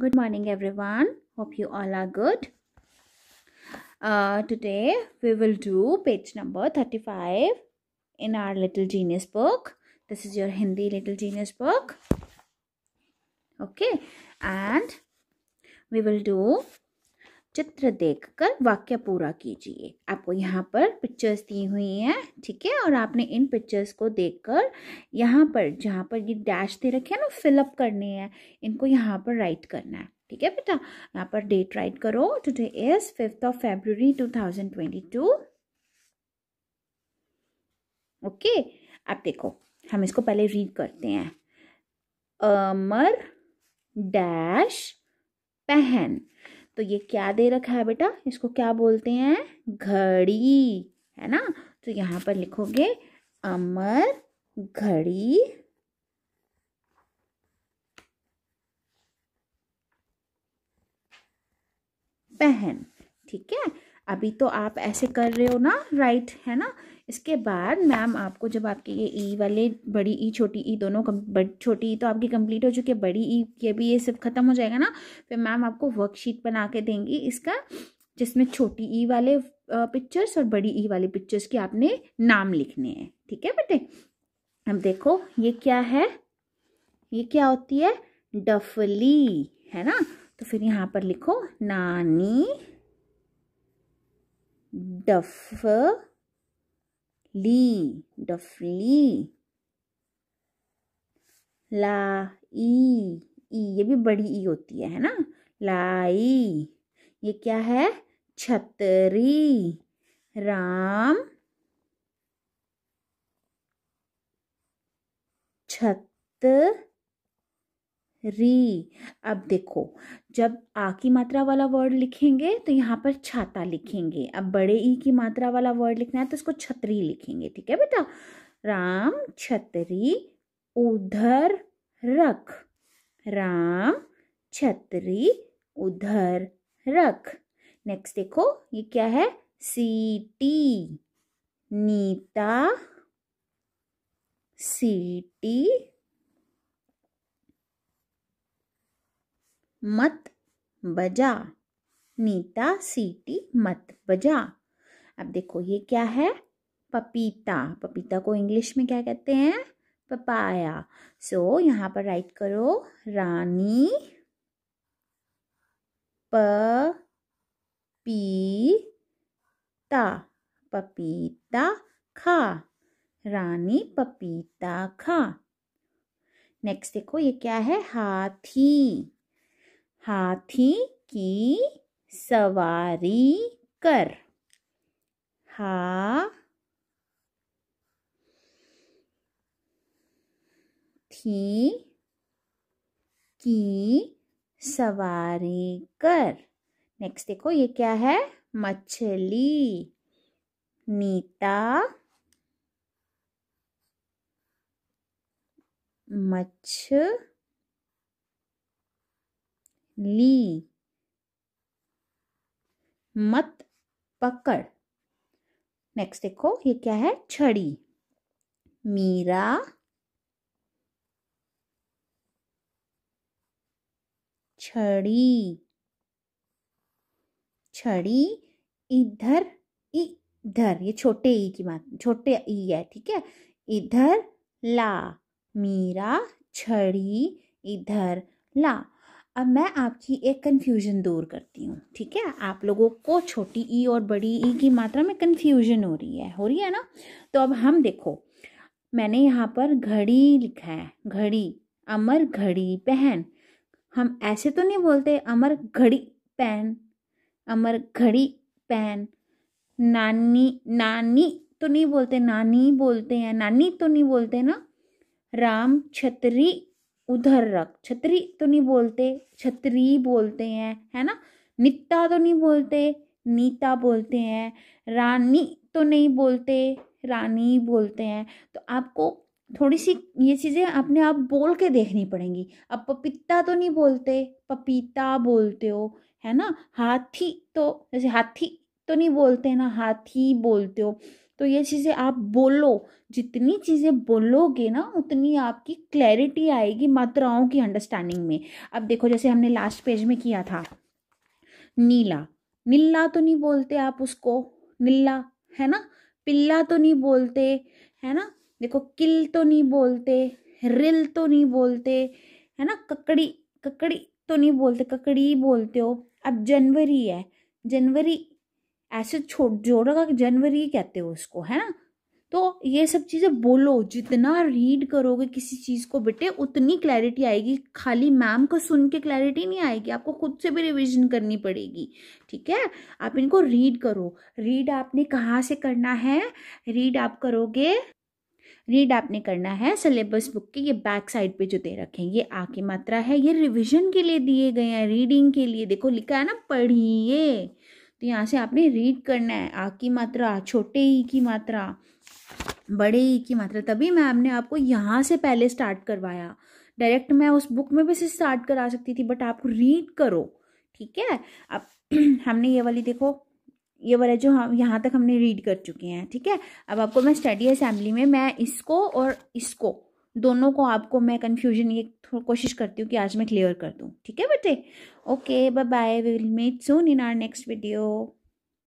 good morning everyone hope you all are good uh, today we will do page number 35 in our little genius book this is your hindi little genius book okay and we will do चित्र देखकर वाक्य पूरा कीजिए आपको यहाँ पर pictures दी हुई हैं ठीक है और आपने इन पिक्चर्स को देखकर यहाँ पर जहाँ पर ये डैश दे रखे हैं ना फिलअप करने हैं इनको यहाँ पर राइट करना है ठीक है बेटा यहाँ पर डेट राइट करो today is fifth of February two thousand twenty two okay आप देखो हम इसको पहले रीड करते हैं अमर डैश पहन तो ये क्या दे रखा है बेटा इसको क्या बोलते हैं घड़ी है ना तो यहाँ पर लिखोगे अमर घड़ी पहन ठीक है अभी तो आप ऐसे कर रहे हो ना राइट है ना इसके बाद मैम आपको जब आपके ये ई e वाले बड़ी ई e, छोटी ई e दोनों छोटी ई तो आपकी कंप्लीट हो चुकी है बड़ी ई के भी ये सब खत्म हो जाएगा ना फिर मैम आपको वर्कशीट बना के देंगी इसका जिसमें छोटी ई वाले पिक्चर्स और बड़ी ई वाले पिक्चर्स के आपने नाम लिखने हैं ठीक है बेटे अब देखो ये क्या है ये क्या होती है डफली है ना तो फिर यहाँ पर लिखो नानी डफली डफली लाई ई ये भी बड़ी ई होती है है ना लाई ये क्या है छतरी राम छत री अब देखो जब आ की मात्रा वाला वर्ड लिखेंगे तो यहाँ पर छाता लिखेंगे अब बड़े ई की मात्रा वाला वर्ड लिखना है तो इसको छतरी लिखेंगे ठीक है बेटा राम छतरी उधर रख राम छतरी उधर रख नेक्स्ट देखो ये क्या है सीटी नीता सीटी मत बजा नीता सीटी मत बजा अब देखो ये क्या है पपीता पपीता को इंग्लिश में क्या कहते हैं पपाया सो so, यहाँ पर राइट करो रानी प पी ता पपीता खा रानी पपीता खा नेक्स्ट देखो ये क्या है हाथी हाथी की सवारी कर हा थी की सवारी कर नेक्स्ट देखो ये क्या है मछली नीता मच्छ ली मत पकड़ नेक्स्ट देखो ये क्या है छड़ी मीरा छड़ी छड़ी इधर इधर ये छोटे ई की बात छोटे ई है ठीक है इधर ला मीरा छड़ी इधर ला अब मैं आपकी एक कन्फ्यूजन दूर करती हूँ ठीक है आप लोगों को छोटी ई और बड़ी ई की मात्रा में कन्फ्यूजन हो रही है हो रही है ना तो अब हम देखो मैंने यहाँ पर घड़ी लिखा है घड़ी अमर घड़ी पहन हम ऐसे तो नहीं बोलते अमर घड़ी पहन अमर घड़ी पहन नानी नानी तो नहीं बोलते नानी बोलते हैं नानी तो नहीं बोलते ना राम छतरी उधर रख छतरी तो नहीं बोलते छतरी बोलते हैं है ना नित्ता तो नहीं बोलते नीता बोलते हैं रानी तो नहीं बोलते रानी बोलते हैं तो आपको थोड़ी सी ये चीज़ें अपने आप बोल के देखनी पड़ेंगी अब पपीता तो नहीं बोलते पपीता बोलते हो है ना हाथी तो जैसे हाथी तो नहीं बोलते ना हाथी बोलते हो तो ये चीज़ें आप बोलो जितनी चीज़ें बोलोगे ना उतनी आपकी क्लैरिटी आएगी मात्राओं की अंडरस्टैंडिंग में अब देखो जैसे हमने लास्ट पेज में किया था नीला नीला तो नहीं बोलते आप उसको नीला है ना पिल्ला तो नहीं बोलते है ना देखो किल तो नहीं बोलते रिल तो नहीं बोलते है ना ककड़ी ककड़ी तो नहीं बोलते ककड़ी बोलते हो अब जनवरी है जनवरी ऐसे छोड़ जोड़ों का जनवरी कहते हो उसको है ना तो ये सब चीज़ें बोलो जितना रीड करोगे किसी चीज़ को बेटे उतनी क्लैरिटी आएगी खाली मैम को सुन के क्लैरिटी नहीं आएगी आपको खुद से भी रिवीजन करनी पड़ेगी ठीक है आप इनको रीड करो रीड आपने कहाँ से करना है रीड आप करोगे रीड आपने करना है सिलेबस बुक के ये बैक साइड पे जो दे रखे हैं ये आके मात्रा है ये रिविजन के लिए दिए गए हैं रीडिंग के लिए देखो लिखा है ना पढ़िए तो यहाँ से आपने रीड करना है आ की मात्रा छोटे ई की मात्रा बड़े ई की मात्रा तभी मैम ने आपको यहाँ से पहले स्टार्ट करवाया डायरेक्ट मैं उस बुक में भी से स्टार्ट करा सकती थी बट आप रीड करो ठीक है अब हमने ये वाली देखो ये वाला जो हम यहाँ तक हमने रीड कर चुके हैं ठीक है अब आपको मैं स्टडी असेंबली में मैं इसको और इसको दोनों को आपको मैं कन्फ्यूजन ये कोशिश करती हूँ कि आज मैं क्लियर कर दूँ ठीक है बेटे okay bye bye we will meet soon in our next video